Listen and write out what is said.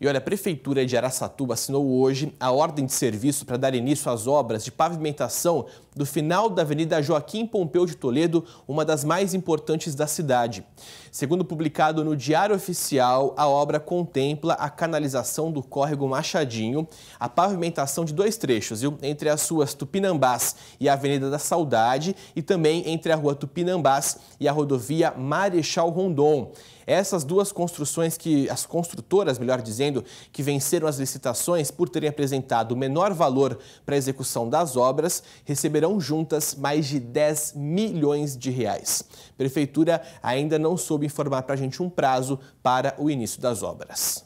E olha, a Prefeitura de Araçatuba assinou hoje a ordem de serviço para dar início às obras de pavimentação do final da Avenida Joaquim Pompeu de Toledo, uma das mais importantes da cidade. Segundo publicado no Diário Oficial, a obra contempla a canalização do córrego Machadinho, a pavimentação de dois trechos, viu? entre as ruas Tupinambás e a Avenida da Saudade e também entre a rua Tupinambás e a rodovia Marechal Rondon. Essas duas construções que, as construtoras, melhor dizendo, que venceram as licitações por terem apresentado o menor valor para a execução das obras, receberão juntas mais de 10 milhões de reais. Prefeitura ainda não soube informar para a gente um prazo para o início das obras.